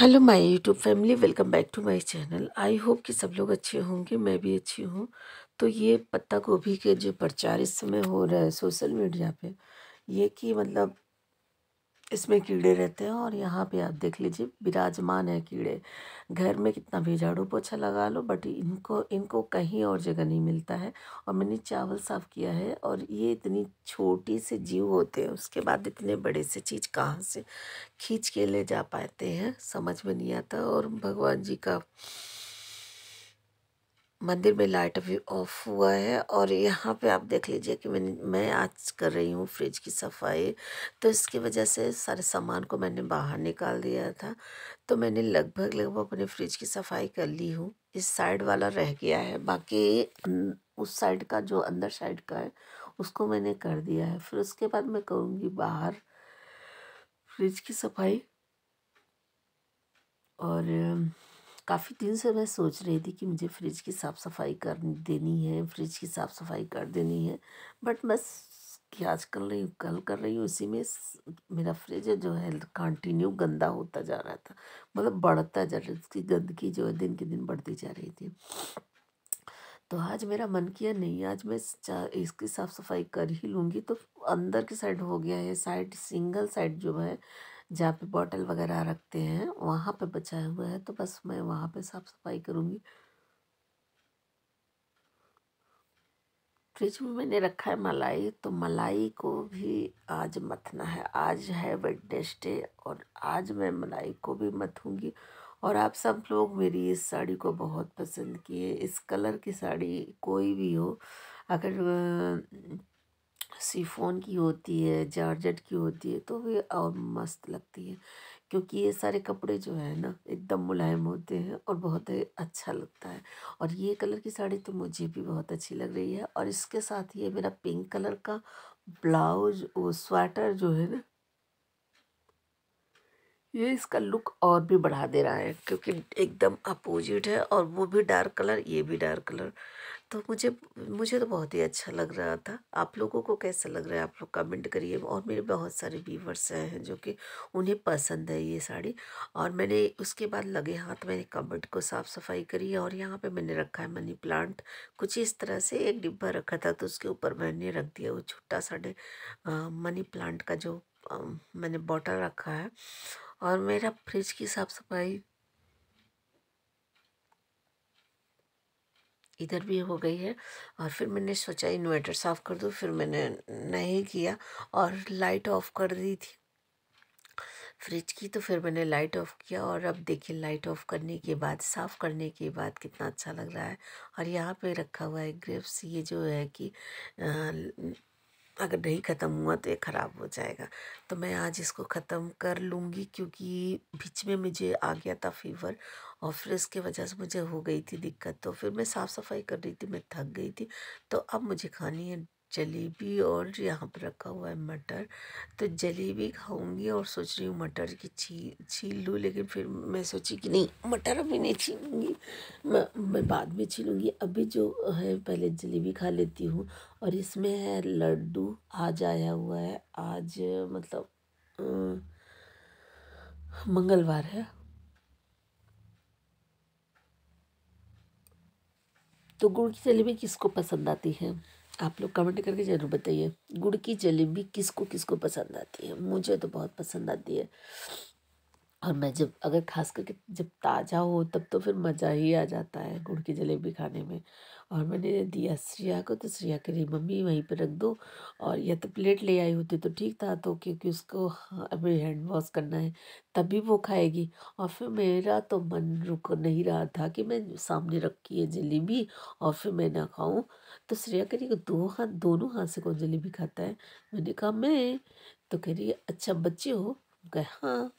hello my YouTube family welcome back to my channel I hope कि सब लोग अच्छे होंगे मैं भी अच्छी हूँ तो ये पत्ता गोभी के जो प्रचार इस समय हो रहा है सोशल मीडिया पे ये कि मतलब इसमें कीड़े रहते हैं और यहाँ पे आप देख लीजिए विराजमान है कीड़े घर में कितना भी झाड़ू पोछा लगा लो बट इनको इनको कहीं और जगह नहीं मिलता है और मैंने चावल साफ़ किया है और ये इतनी छोटी से जीव होते हैं उसके बाद इतने बड़े से चीज़ कहाँ से खींच के ले जा पाते हैं समझ में नहीं आता और भगवान जी का मंदिर में लाइट अभी ऑफ हुआ है और यहाँ पे आप देख लीजिए कि मैं मैं आज कर रही हूँ फ्रिज की सफाई तो इसकी वजह से सारे सामान को मैंने बाहर निकाल दिया था तो मैंने लगभग लगभग अपने फ्रिज की सफाई कर ली हूँ इस साइड वाला रह गया है बाकी अं, उस साइड का जो अंदर साइड का है उसको मैंने कर दिया है फिर उसके बाद मैं करूँगी बाहर फ्रिज की सफाई और अं, काफ़ी दिन से मैं सोच रही थी कि मुझे फ्रिज की साफ़ सफाई कर देनी है फ्रिज की साफ़ सफाई कर देनी है बट मैं कि आज कर रही हूँ कल कर रही हूँ उसी में मेरा फ्रिज है जो है कंटिन्यू गंदा होता जा रहा था मतलब बढ़ता जा रहा उसकी गंदगी जो है दिन के दिन बढ़ती जा रही थी तो आज मेरा मन किया नहीं आज मैं इसकी साफ़ सफाई कर ही लूँगी तो अंदर की साइड हो गया है साइड सिंगल साइड जो है जहाँ पे बॉटल वगैरह रखते हैं वहाँ पे बचा हुआ है तो बस मैं वहाँ पे साफ़ सफाई करूँगी फ्रिज में मैंने रखा है मलाई तो मलाई को भी आज मथना है आज है वेडनेसडे और आज मैं मलाई को भी मथूँगी और आप सब लोग मेरी इस साड़ी को बहुत पसंद किए इस कलर की साड़ी कोई भी हो अगर सीफोन की होती है जारजट की होती है तो वे और मस्त लगती है क्योंकि ये सारे कपड़े जो है ना एकदम मुलायम होते हैं और बहुत ही अच्छा लगता है और ये कलर की साड़ी तो मुझे भी बहुत अच्छी लग रही है और इसके साथ ये मेरा पिंक कलर का ब्लाउज वो स्वेटर जो है ना ये इसका लुक और भी बढ़ा दे रहा है क्योंकि एकदम अपोजिट है और वो भी डार्क कलर ये भी डार्क कलर तो मुझे मुझे तो बहुत ही अच्छा लग रहा था आप लोगों को कैसा लग रहा है आप लोग कमेंट करिए और मेरे बहुत सारे व्यूवर्स हैं जो कि उन्हें पसंद है ये साड़ी और मैंने उसके बाद लगे हाथ मैंने कमेंट को साफ़ सफाई करी और यहाँ पे मैंने रखा है मनी प्लांट कुछ इस तरह से एक डिब्बा रखा था तो उसके ऊपर मैंने रख दिया वो छोटा सा मनी प्लांट का जो मैंने बॉटल रखा है और मेरा फ्रिज की साफ़ सफाई इधर भी हो गई है और फिर मैंने सोचा इन्वर्टर साफ़ कर दूँ फिर मैंने नहीं किया और लाइट ऑफ़ कर दी थी फ्रिज की तो फिर मैंने लाइट ऑफ़ किया और अब देखिए लाइट ऑफ़ करने के बाद साफ़ करने के बाद कितना अच्छा लग रहा है और यहाँ पे रखा हुआ है ग्रेप्स ये जो है कि आ, अगर नहीं ख़त्म हुआ तो ये ख़राब हो जाएगा तो मैं आज इसको ख़त्म कर लूँगी क्योंकि बीच में मुझे आ गया था फीवर और फिर इसके वजह से मुझे हो गई थी दिक्कत तो फिर मैं साफ़ सफाई कर रही थी मैं थक गई थी तो अब मुझे खानी है जलेबी और यहाँ पर रखा हुआ है मटर तो जलेबी खाऊंगी और सोच रही हूँ मटर की छील छील लूँ लेकिन फिर मैं सोची कि नहीं मटर अभी नहीं छीलूँगी मैं मैं बाद में छीलूँगी अभी जो है पहले जलेबी खा लेती हूँ और इसमें है लड्डू आज आया हुआ है आज मतलब मंगलवार है तो गुड़ की जलेबी किसको पसंद आती है आप लोग कमेंट करके ज़रूर बताइए गुड़ की जलेबी किसको किसको पसंद आती है मुझे तो बहुत पसंद आती है और मैं जब अगर खास करके जब ताज़ा हो तब तो फिर मज़ा ही आ जाता है गुड़ की जलेबी खाने में और मैंने दिया श्रिया को तो श्रिया कह रही मम्मी वहीं पर रख दो और या तो प्लेट ले आई होती तो ठीक था तो क्योंकि उसको हाँ, अभी हैंड वॉश करना है तभी वो खाएगी और फिर मेरा तो मन रुक नहीं रहा था कि मैं सामने रखी है जलेबी और फिर मैं ना खाऊं तो श्रेया कह रही दो हाथ दोनों हाथ से कौन जलेबी खाता है मैंने कहा मैं तो कह रही अच्छा बच्चे हो कहे हाँ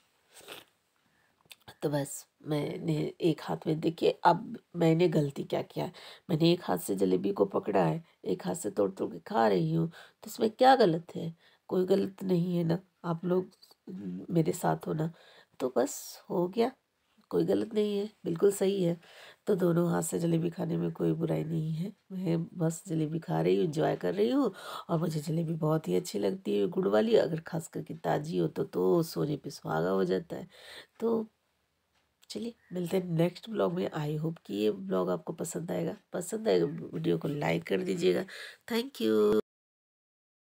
तो बस मैंने एक हाथ में देखिए अब मैंने गलती क्या किया है मैंने एक हाथ से जलेबी को पकड़ा है एक हाथ से तोड़ तोड़ के खा रही हूँ तो इसमें क्या गलत है कोई गलत नहीं है ना आप लोग मेरे साथ हो ना तो बस हो गया कोई गलत नहीं है बिल्कुल सही है तो दोनों हाथ से जलेबी खाने में कोई बुराई नहीं है मैं बस जलेबी खा रही हूँ इंजॉय कर रही हूँ और मुझे जलेबी बहुत ही अच्छी लगती है गुड़ वाली अगर खास करके ताज़ी हो तो तो सोने पे सुहागा हो जाता है तो चलिए मिलते हैं नेक्स्ट ब्लॉग में आई होप कि ये ब्लॉग आपको पसंद आएगा पसंद आएगा वीडियो को लाइक कर दीजिएगा थैंक यू